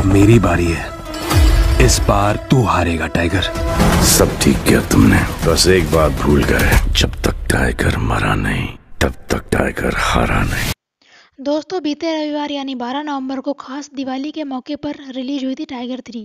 अब मेरी बारी है इस बार तू हारेगा टाइगर सब ठीक किया तुमने बस एक बात भूल गए जब तक टाइगर मरा नहीं तब तक टाइगर हारा नहीं दोस्तों बीते रविवार यानी 12 नवंबर को खास दिवाली के मौके पर रिलीज हुई थी टाइगर थ्री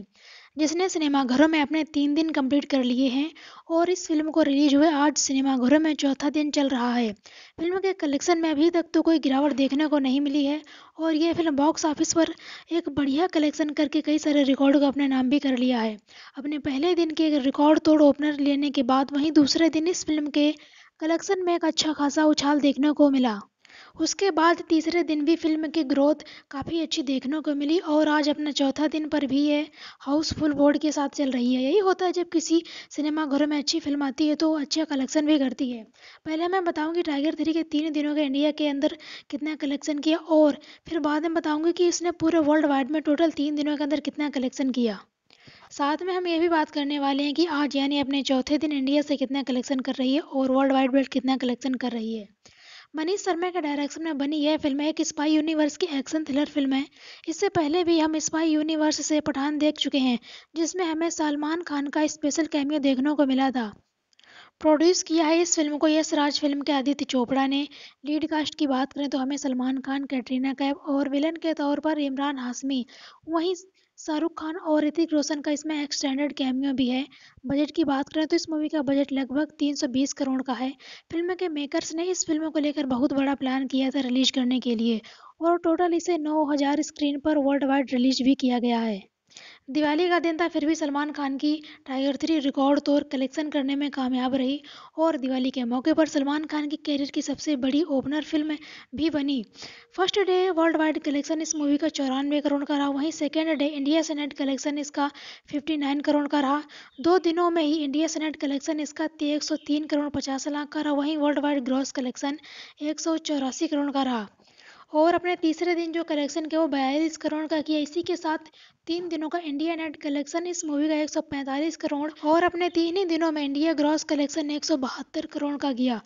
जिसने सिनेमाघरों में अपने तीन दिन कंप्लीट कर लिए हैं और इस फिल्म को रिलीज हुए आज सिनेमाघरों में चौथा दिन चल रहा है फिल्म के कलेक्शन में अभी तक तो कोई गिरावट देखने को नहीं मिली है और ये फिल्म बॉक्स ऑफिस पर एक बढ़िया कलेक्शन करके कई सारे रिकॉर्ड को अपने नाम भी कर लिया है अपने पहले दिन के रिकॉर्ड तोड़ ओपनर लेने के बाद वहीं दूसरे दिन इस फिल्म के कलेक्शन में एक अच्छा खासा उछाल देखने को मिला उसके बाद तीसरे दिन भी फिल्म की ग्रोथ काफ़ी अच्छी देखने को मिली और आज अपना चौथा दिन पर भी ये हाउसफुल बोर्ड के साथ चल रही है यही होता है जब किसी सिनेमाघरों में अच्छी फिल्म आती है तो अच्छा कलेक्शन भी करती है पहले मैं बताऊँगी टाइगर थ्री के तीन दिनों के इंडिया के अंदर कितना कलेक्शन किया और फिर बाद में बताऊँगी कि इसने पूरे वर्ल्ड वाइड में टोटल तीन दिनों के अंदर कितना कलेक्शन किया साथ में हम ये भी बात करने वाले हैं कि आज यानी अपने चौथे दिन इंडिया से कितना कलेक्शन कर रही है और वर्ल्ड वाइड वर्ल्ड कितना कलेक्शन कर रही है मनीष शर्मा के डायरेक्शन में बनी यह फिल्म एक स्पाई यूनिवर्स की एक्शन थ्रिलर फिल्म है इससे पहले भी हम स्पाई यूनिवर्स से पठान देख चुके हैं जिसमें हमें सलमान खान का स्पेशल कैमियो देखने को मिला था प्रोड्यूस किया है इस फिल्म को यश राज फिल्म के आदित्य चोपड़ा ने लीड कास्ट की बात करें तो हमें सलमान खान कैटरीना कैफ और विलन के तौर पर इमरान हाशमी वहीं शाहरुख खान और ऋतिक रोशन का इसमें एक्सटेंडेड कैमियो भी है बजट की बात करें तो इस मूवी का बजट लगभग 320 करोड़ का है फिल्म के मेकर्स ने इस फिल्म को लेकर बहुत बड़ा प्लान किया था रिलीज करने के लिए और टोटल इसे 9000 स्क्रीन पर वर्ल्ड वाइड रिलीज भी किया गया है दिवाली का दिन था फिर भी सलमान खान की टाइगर थ्री रिकॉर्ड तोड़ कलेक्शन करने में कामयाब रही और दिवाली के मौके पर सलमान खान की कैरियर की सबसे बड़ी ओपनर फिल्म भी बनी first day world wide collection इस मूवी का चौरानवे करोड़ का रहा वहीं second day India net collection इसका फिफ्टी नाइन करोड़ का रहा दो दिनों में ही इंडिया सेनेट कलेक्शन इसका एक सौ तीन करोड़ पचास लाख का रहा वहीं वर्ल्ड वाइड ग्रॉस कलेक्शन एक सौ चौरासी करोड़ का रहा और अपने तीसरे दिन जो कलेक्शन के वो बयालीस करोड़ का किया इसी के साथ तीन दिनों का इंडिया नेट कलेक्शन इस मूवी का 145 करोड़ और अपने तीन ही दिनों में इंडिया ग्रॉस कलेक्शन एक करोड़ का किया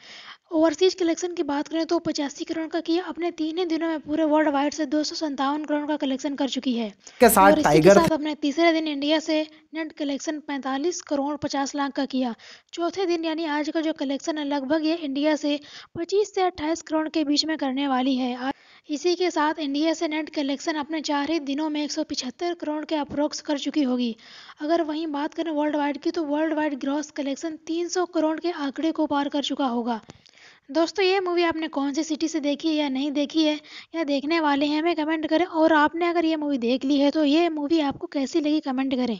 ओवरसीज कलेक्शन की बात करें तो पचासी करोड़ का किया अपने तीन ही दिनों में पूरे वर्ल्ड वाइड से दो करोड़ का कलेक्शन कर चुकी है के साथ और के साथ अपने तीसरे दिन इंडिया से नेट कलेक्शन 45 करोड़ 50 लाख का किया चौथे दिन यानी आज का जो कलेक्शन है लगभग ये इंडिया से 25 से 28 करोड़ के बीच में करने वाली है इसी के साथ इंडिया से नेट कलेक्शन अपने चार ही दिनों में एक करोड़ करोड़ के अप्रोक्स कर चुकी होगी अगर वहीं बात करें वर्ल्ड वाइड की तो world wide gross collection 300 crore के आंकड़े को पार कर चुका होगा दोस्तों ये मूवी आपने कौन सी सिटी से देखी है या नहीं देखी है या देखने वाले हैं हमें कमेंट करें और आपने अगर ये मूवी देख ली है तो ये मूवी आपको कैसी लगी कमेंट करें